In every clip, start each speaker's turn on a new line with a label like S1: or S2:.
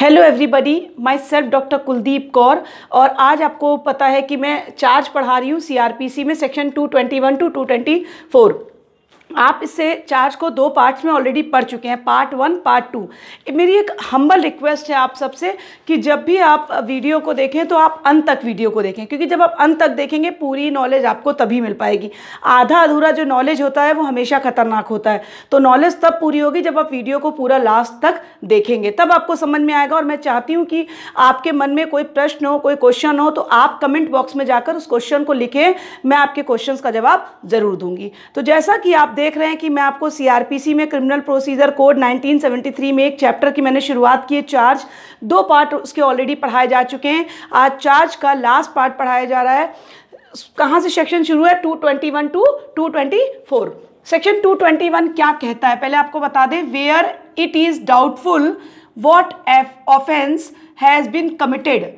S1: hello everybody my self doctor Kuldeep Kaur और आज आपको पता है कि मैं चार्ज पढ़ा रही हूँ सीआरपीसी में सेक्शन 221 टू 224 आप इससे चार्ज को दो पार्ट्स में ऑलरेडी पढ़ चुके हैं पार्ट वन पार्ट टू मेरी एक हम्बल रिक्वेस्ट है आप सबसे कि जब भी आप वीडियो को देखें तो आप अंत तक वीडियो को देखें क्योंकि जब आप अंत तक देखेंगे पूरी नॉलेज आपको तभी मिल पाएगी आधा अधूरा जो नॉलेज होता है वो हमेशा खतरनाक होता है तो नॉलेज तब पूरी होगी जब आप वीडियो को पूरा लास्ट तक देखेंगे तब आपको समझ में आएगा और मैं चाहती हूँ कि आपके मन में कोई प्रश्न हो कोई क्वेश्चन हो तो आप कमेंट बॉक्स में जाकर उस क्वेश्चन को लिखें मैं आपके क्वेश्चन का जवाब ज़रूर दूंगी तो जैसा कि आप देख रहे हैं कि मैं आपको सीआरपीसी में क्रिमिनल प्रोसीजर कोड 1973 में एक चैप्टर की मैंने शुरुआत की है चार्ज दो पार्ट उसके ऑलरेडी पढ़ाए जा चुके हैं आज चार्ज का लास्ट पार्ट पढ़ाया जा रहा है कहाँ से सेक्शन शुरू है 221 टू 224 सेक्शन 221 क्या कहता है पहले आपको बता दें where it is doubtful what of offence has been committed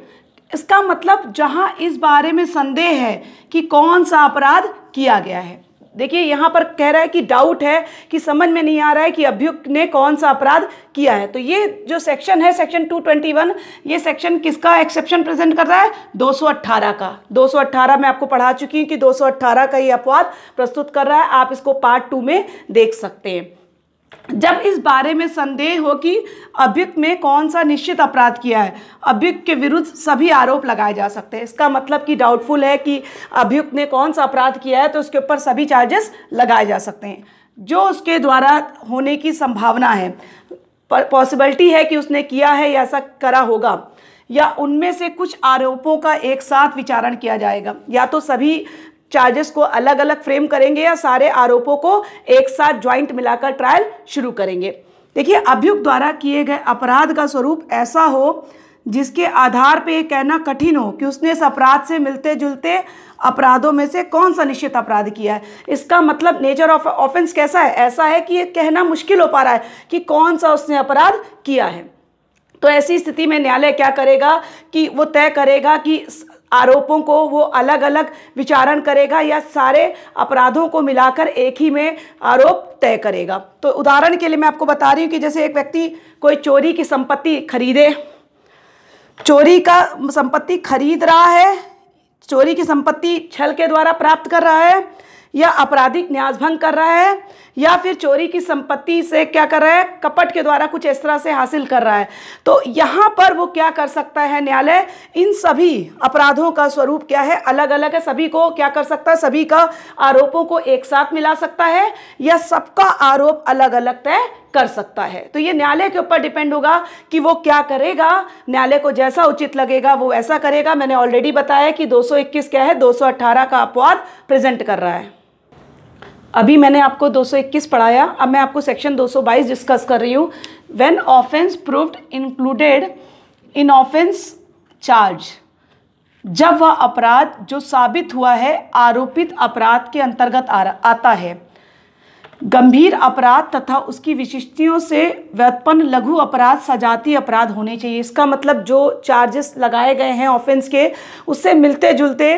S1: इसका मतलब जहां इस बारे में संदेह है कि कौन सा अपराध किया गया है देखिए यहां पर कह रहा है कि डाउट है कि समझ में नहीं आ रहा है कि अभियुक्त ने कौन सा अपराध किया है तो ये जो सेक्शन है सेक्शन 221 ये सेक्शन किसका एक्सेप्शन प्रेजेंट कर रहा है 218 का 218 मैं आपको पढ़ा चुकी हूँ कि 218 का ये अपवाद प्रस्तुत कर रहा है आप इसको पार्ट टू में देख सकते हैं जब इस बारे में संदेह हो कि अभियुक्त में कौन सा निश्चित अपराध किया है अभियुक्त के विरुद्ध सभी आरोप लगाए जा सकते हैं इसका मतलब कि डाउटफुल है कि अभियुक्त ने कौन सा अपराध किया है तो उसके ऊपर सभी चार्जेस लगाए जा सकते हैं जो उसके द्वारा होने की संभावना है पॉसिबिलिटी है कि उसने किया है या ऐसा करा होगा या उनमें से कुछ आरोपों का एक साथ विचारण किया जाएगा या तो सभी चार्जेस को अलग अलग फ्रेम करेंगे या सारे आरोपों को एक साथ ज्वाइंट मिलाकर ट्रायल शुरू करेंगे देखिए अभियुक्त द्वारा किए गए अपराध का स्वरूप ऐसा हो जिसके आधार पे यह कहना कठिन हो कि उसने इस अपराध से मिलते जुलते अपराधों में से कौन सा निश्चित अपराध किया है इसका मतलब नेचर ऑफ ऑफेंस कैसा है ऐसा है कि ये कहना मुश्किल हो पा रहा है कि कौन सा उसने अपराध किया है तो ऐसी स्थिति में न्यायालय क्या करेगा कि वो तय करेगा कि आरोपों को वो अलग अलग विचारण करेगा या सारे अपराधों को मिलाकर एक ही में आरोप तय करेगा तो उदाहरण के लिए मैं आपको बता रही हूँ कि जैसे एक व्यक्ति कोई चोरी की संपत्ति खरीदे चोरी का संपत्ति खरीद रहा है चोरी की संपत्ति छल के द्वारा प्राप्त कर रहा है या आपराधिक न्यास भंग कर रहा है या फिर चोरी की संपत्ति से क्या कर रहा है कपट के द्वारा कुछ इस तरह से हासिल कर रहा है तो यहाँ पर वो क्या कर सकता है न्यायालय इन सभी अपराधों का स्वरूप क्या है अलग अलग है सभी को क्या कर सकता है सभी का आरोपों को एक साथ मिला सकता है या सबका आरोप अलग अलग तय कर सकता है तो ये न्यायालय के ऊपर डिपेंड होगा कि वो क्या करेगा न्यायालय को जैसा उचित लगेगा वो ऐसा करेगा मैंने ऑलरेडी बताया कि 221 क्या है 218 का अपवाद प्रेजेंट कर रहा है अभी मैंने आपको 221 पढ़ाया अब मैं आपको सेक्शन 222 डिस्कस कर रही हूँ when offence proved included in offence charge जब वह अपराध जो साबित हुआ है आरोपित अपराध के अंतर्गत आ, आता है गंभीर अपराध तथा उसकी विशिष्टियों से व्यत्पन्न लघु अपराध सजातीय अपराध होने चाहिए इसका मतलब जो चार्जेस लगाए गए हैं ऑफेंस के उससे मिलते जुलते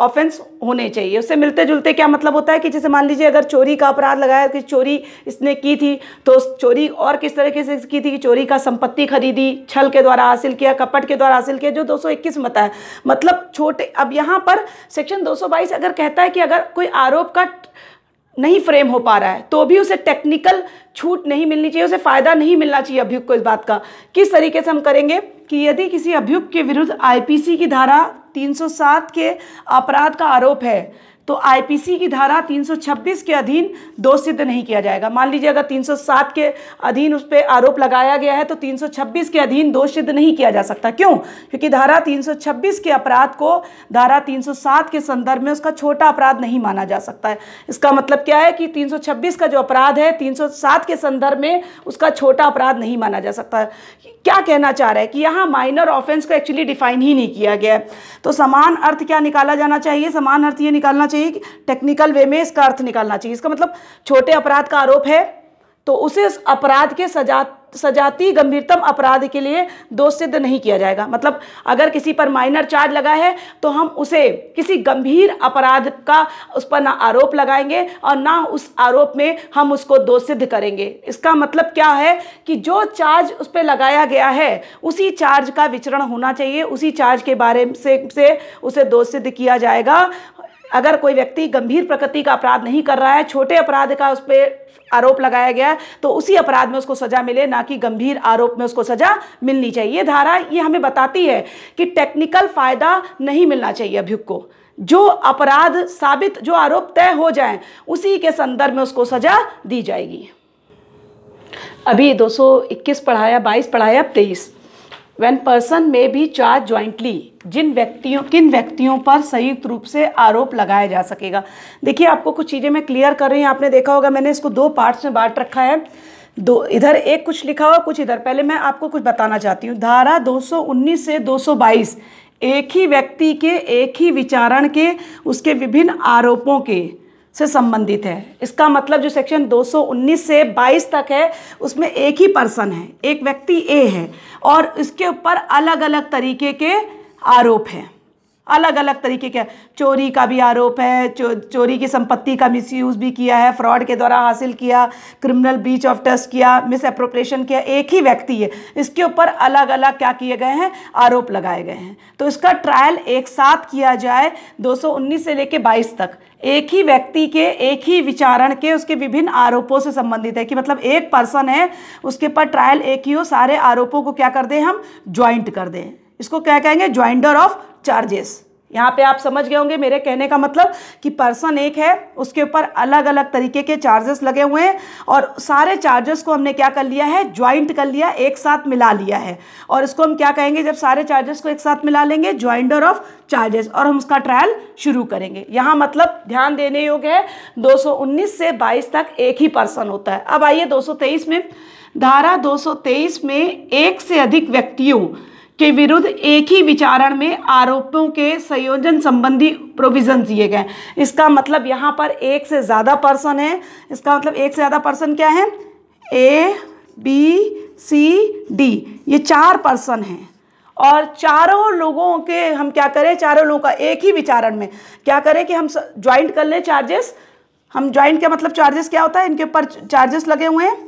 S1: ऑफेंस होने चाहिए उससे मिलते जुलते क्या मतलब होता है कि जैसे मान लीजिए अगर चोरी का अपराध लगाया कि चोरी इसने की थी तो चोरी और किस तरीके से की थी कि चोरी का संपत्ति खरीदी छल के द्वारा हासिल किया कपट के द्वारा हासिल किया जो 221 मत है मतलब छोटे अब यहाँ पर सेक्शन 222 अगर कहता है कि अगर कोई आरोप का नहीं फ्रेम हो पा रहा है तो भी उसे टेक्निकल छूट नहीं मिलनी चाहिए उसे फ़ायदा नहीं मिलना चाहिए अभियुक्त को इस बात का किस तरीके से हम करेंगे कि यदि किसी अभियुक्त के विरुद्ध आईपीसी की धारा 307 के अपराध का आरोप है तो आईपीसी की धारा 326 के अधीन दोष सिद्ध नहीं किया जाएगा मान लीजिए अगर 307 के अधीन उस पर आरोप लगाया गया है तो 326 के अधीन दोष सिद्ध नहीं किया जा सकता क्यों क्योंकि धारा 326 के अपराध को धारा 307 के संदर्भ में उसका छोटा अपराध नहीं माना जा सकता है इसका मतलब क्या है कि 326 का जो अपराध है तीन के संदर्भ में उसका छोटा अपराध नहीं माना जा सकता क्या कहना चाह रहा है कि यहाँ माइनर ऑफेंस को एक्चुअली डिफाइन ही नहीं किया गया है तो समान अर्थ क्या निकाला जाना चाहिए समान अर्थ ये निकालना चाहिए कि टेक्निकल वे में इसका अर्थ निकालना चाहिए इसका मतलब छोटे अपराध का आरोप है तो उसे उस अपराध के सजा सजाती गंभीरतम अपराध के लिए दोष सिद्ध नहीं किया जाएगा मतलब अगर किसी पर माइनर चार्ज लगा है तो हम उसे किसी गंभीर अपराध का उस पर ना आरोप लगाएंगे और ना उस आरोप में हम उसको दोष सिद्ध करेंगे इसका मतलब क्या है कि जो चार्ज उस पर लगाया गया है उसी चार्ज का विचरण होना चाहिए उसी चार्ज के बारे से, से उसे दोष सिद्ध किया जाएगा अगर कोई व्यक्ति गंभीर प्रकृति का अपराध नहीं कर रहा है छोटे अपराध का उस पर आरोप लगाया गया तो उसी अपराध में उसको सजा मिले ना कि गंभीर आरोप में उसको सजा मिलनी चाहिए ये धारा ये हमें बताती है कि टेक्निकल फ़ायदा नहीं मिलना चाहिए अभियुक्त को जो अपराध साबित जो आरोप तय हो जाए उसी के संदर्भ में उसको सजा दी जाएगी अभी 221 पढ़ाया 22 पढ़ाया अब 23 वेन पर्सन में भी चार्ज ज्वाइंटली जिन व्यक्तियों किन व्यक्तियों पर संयुक्त रूप से आरोप लगाया जा सकेगा देखिए आपको कुछ चीज़ें मैं क्लियर कर रही हूँ आपने देखा होगा मैंने इसको दो पार्ट्स में बांट रखा है दो इधर एक कुछ लिखा हुआ कुछ इधर पहले मैं आपको कुछ बताना चाहती हूँ धारा 219 से 222 एक ही व्यक्ति के एक ही विचारण के उसके विभिन्न आरोपों के से संबंधित है इसका मतलब जो सेक्शन 219 से 22 तक है उसमें एक ही पर्सन है एक व्यक्ति ए है और इसके ऊपर अलग अलग तरीके के आरोप हैं अलग अलग तरीके के चोरी का भी आरोप है चो, चोरी की संपत्ति का मिसयूज भी किया है फ्रॉड के द्वारा हासिल किया क्रिमिनल ब्रीच ऑफ ट्रस्ट किया मिस अप्रोप्रिएशन किया एक ही व्यक्ति है इसके ऊपर अलग अलग क्या किए गए हैं आरोप लगाए गए हैं तो इसका ट्रायल एक साथ किया जाए 219 से लेकर बाईस तक एक ही व्यक्ति के एक ही विचारण के उसके विभिन्न आरोपों से संबंधित है कि मतलब एक पर्सन है उसके ऊपर ट्रायल एक ही हो सारे आरोपों को क्या कर दें हम ज्वाइंट कर दें इसको क्या कहेंगे ज्वाइंडर ऑफ चार्जेस यहाँ पे आप समझ गए होंगे मेरे कहने का मतलब कि पर्सन एक है उसके ऊपर अलग अलग तरीके के चार्जेस लगे हुए हैं और सारे चार्जेस को हमने क्या कर लिया है ज्वाइंट कर लिया एक साथ मिला लिया है और इसको हम क्या कहेंगे जब सारे चार्जेस को एक साथ मिला लेंगे ज्वाइंडर ऑफ चार्जेस और हम उसका ट्रायल शुरू करेंगे यहाँ मतलब ध्यान देने योग्य है दो से बाईस तक एक ही पर्सन होता है अब आइए दो में धारा दो में एक से अधिक व्यक्तियों के विरुद्ध एक ही विचारण में आरोपों के संयोजन संबंधी प्रोविजन दिए गए इसका मतलब यहाँ पर एक से ज़्यादा पर्सन है इसका मतलब एक से ज़्यादा पर्सन क्या है ए बी सी डी ये चार पर्सन हैं और चारों लोगों के हम क्या करें चारों लोगों का एक ही विचारण में क्या करें कि हम ज्वाइंट कर लें चार्जेस हम ज्वाइंट के मतलब चार्जेस क्या होता है इनके ऊपर चार्जेस लगे हुए हैं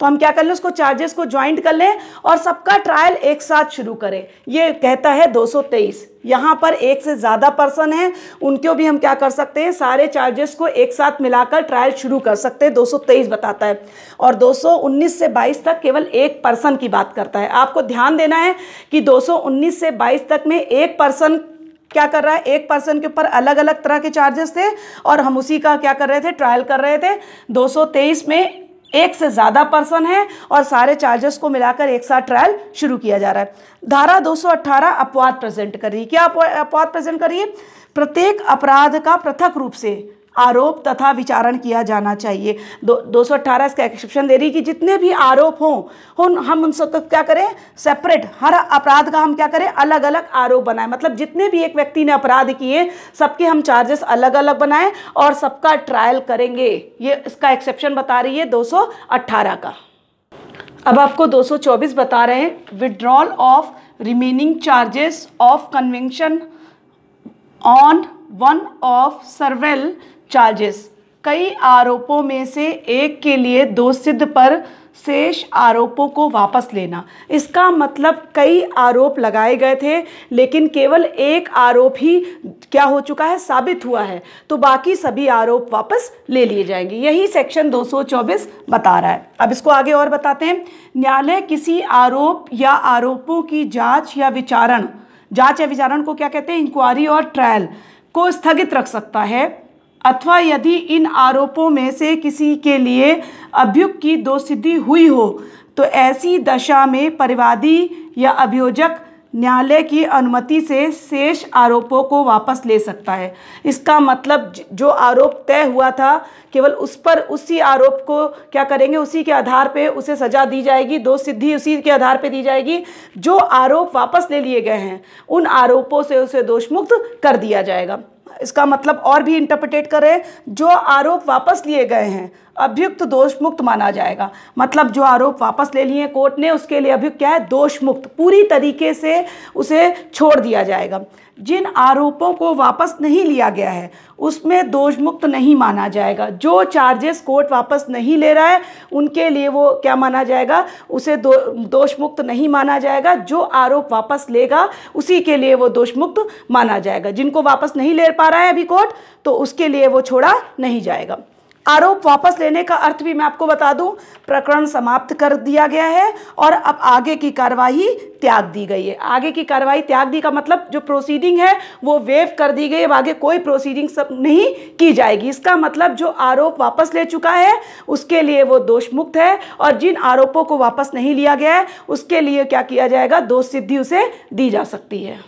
S1: तो हम क्या कर लें उसको चार्जेस को ज्वाइंट कर लें और सबका ट्रायल एक साथ शुरू करें ये कहता है 223 यहाँ पर एक से ज़्यादा पर्सन हैं उनको भी हम क्या कर सकते हैं सारे चार्जेस को एक साथ मिलाकर ट्रायल शुरू कर सकते हैं 223 बताता है और 219 से 22 तक केवल एक पर्सन की बात करता है आपको ध्यान देना है कि 219 से 22 तक में एक पर्सन क्या कर रहा है एक पर्सन के ऊपर अलग अलग तरह के चार्जेस थे और हम उसी का क्या कर रहे थे ट्रायल कर रहे थे 223 में एक से ज़्यादा पर्सन है और सारे चार्जेस को मिलाकर एक साथ ट्रायल शुरू किया जा रहा है धारा 218 अपवाद प्रेजेंट कर रही है क्या अपवाद प्रेजेंट कर रही है प्रत्येक अपराध का पृथक रूप से आरोप तथा विचारण किया जाना चाहिए दो दो सौ अट्ठारह इसका एक्सेप्शन दे रही कि जितने भी आरोप हों उन हम उन सबको तो क्या करें सेपरेट हर अपराध का हम क्या करें अलग अलग आरोप बनाएं मतलब जितने भी एक व्यक्ति ने अपराध किए सबके हम चार्जेस अलग अलग बनाएं और सबका ट्रायल करेंगे ये इसका एक्सेप्शन बता रही है दो का अब आपको 224 बता रहे हैं withdrawal of remaining charges of conviction on one of several charges कई आरोपों में से एक के लिए दो सिद्ध पर शेष आरोपों को वापस लेना इसका मतलब कई आरोप लगाए गए थे लेकिन केवल एक आरोप ही क्या हो चुका है साबित हुआ है तो बाकी सभी आरोप वापस ले लिए जाएंगे यही सेक्शन 224 बता रहा है अब इसको आगे और बताते हैं न्यायालय किसी आरोप या आरोपों की जांच या विचारण जांच या विचारण को क्या कहते हैं इंक्वायरी और ट्रायल को स्थगित रख सकता है अथवा यदि इन आरोपों में से किसी के लिए अभियुक्त की दो सिद्धि हुई हो तो ऐसी दशा में परिवादी या अभियोजक न्यायालय की अनुमति से शेष आरोपों को वापस ले सकता है इसका मतलब जो आरोप तय हुआ था केवल उस पर उसी आरोप को क्या करेंगे उसी के आधार पे उसे सज़ा दी जाएगी दो सिद्धि उसी के आधार पे दी जाएगी जो आरोप वापस ले लिए गए हैं उन आरोपों से उसे दोषमुक्त कर दिया जाएगा इसका मतलब और भी इंटरप्रिटेट करें जो आरोप वापस लिए गए हैं अभियुक्त दोष मुक्त माना जाएगा मतलब जो आरोप वापस ले लिए कोर्ट ने उसके लिए अभियुक्त क्या है दोष मुक्त पूरी तरीके से उसे छोड़ दिया जाएगा जिन आरोपों को वापस नहीं लिया गया है उसमें दोष मुक्त नहीं माना जाएगा जो चार्जेस कोर्ट वापस नहीं ले रहा है उनके लिए वो क्या माना जाएगा उसे दो दोष मुक्त नहीं माना जाएगा जो आरोप वापस लेगा उसी के लिए वो दोष मुक्त माना जाएगा जिनको वापस नहीं ले पा रहा है अभी कोर्ट तो उसके लिए वो छोड़ा नहीं जाएगा आरोप वापस लेने का अर्थ भी मैं आपको बता दूं प्रकरण समाप्त कर दिया गया है और अब आगे की कार्यवाही त्याग दी गई है आगे की कार्यवाही त्याग दी का मतलब जो प्रोसीडिंग है वो वेव कर दी गई अब आगे कोई प्रोसीडिंग सब नहीं की जाएगी इसका मतलब जो आरोप वापस ले चुका है उसके लिए वो दोष मुक्त है और जिन आरोपों को वापस नहीं लिया गया है उसके लिए क्या किया जाएगा दोष सिद्धि उसे दी जा सकती है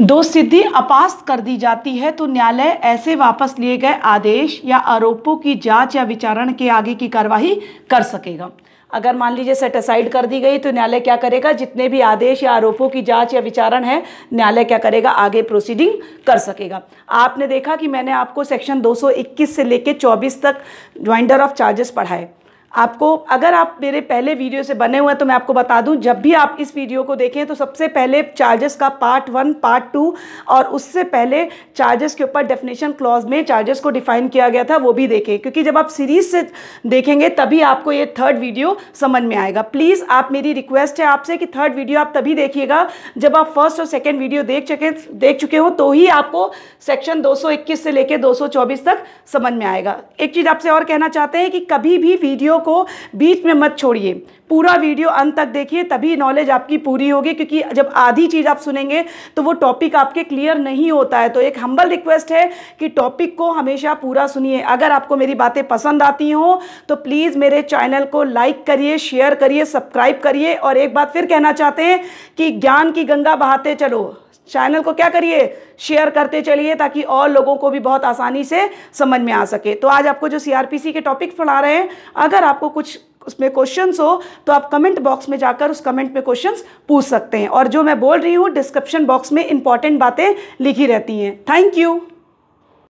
S1: दो सिद्धि अपास्त कर दी जाती है तो न्यायालय ऐसे वापस लिए गए आदेश या आरोपों की जांच या विचारण के आगे की कार्यवाही कर सकेगा अगर मान लीजिए सेटिसाइड कर दी गई तो न्यायालय क्या करेगा जितने भी आदेश या आरोपों की जांच या विचारण है न्यायालय क्या करेगा आगे प्रोसीडिंग कर सकेगा आपने देखा कि मैंने आपको सेक्शन 221 से लेकर 24 तक ज्वाइंडर ऑफ चार्जेस पढ़ाए आपको अगर आप मेरे पहले वीडियो से बने हुए हैं तो मैं आपको बता दूं जब भी आप इस वीडियो को देखें तो सबसे पहले चार्जेस का पार्ट वन पार्ट टू और उससे पहले चार्जेस के ऊपर डेफिनेशन क्लॉज में चार्जेस को डिफाइन किया गया था वो भी देखें क्योंकि जब आप सीरीज से देखेंगे तभी आपको ये थर्ड वीडियो समझ में आएगा प्लीज़ आप मेरी रिक्वेस्ट है आपसे कि थर्ड वीडियो आप तभी देखिएगा जब आप फर्स्ट और सेकेंड वीडियो देख चुके देख चुके हो तो ही आपको सेक्शन दो से लेकर दो तक समझ में आएगा एक चीज़ आपसे और कहना चाहते हैं कि कभी भी वीडियो को बीच में मत छोड़िए पूरा वीडियो अंत तक देखिए तभी नॉलेज आपकी पूरी होगी क्योंकि जब आधी चीज़ आप सुनेंगे तो वो टॉपिक आपके क्लियर नहीं होता है तो एक हम्बल रिक्वेस्ट है कि टॉपिक को हमेशा पूरा सुनिए अगर आपको मेरी बातें पसंद आती हों तो प्लीज़ मेरे चैनल को लाइक करिए शेयर करिए सब्सक्राइब करिए और एक बात फिर कहना चाहते हैं कि ज्ञान की गंगा बहाते चलो चैनल को क्या करिए शेयर करते चलिए ताकि और लोगों को भी बहुत आसानी से समझ में आ सके तो आज आपको जो सीआरपीसी के टॉपिक पढ़ा रहे हैं अगर आपको कुछ उसमें क्वेश्चंस हो तो आप कमेंट बॉक्स में जाकर उस कमेंट में क्वेश्चंस पूछ सकते हैं और जो मैं बोल रही हूँ डिस्क्रिप्शन बॉक्स में इंपॉर्टेंट बातें लिखी रहती हैं थैंक यू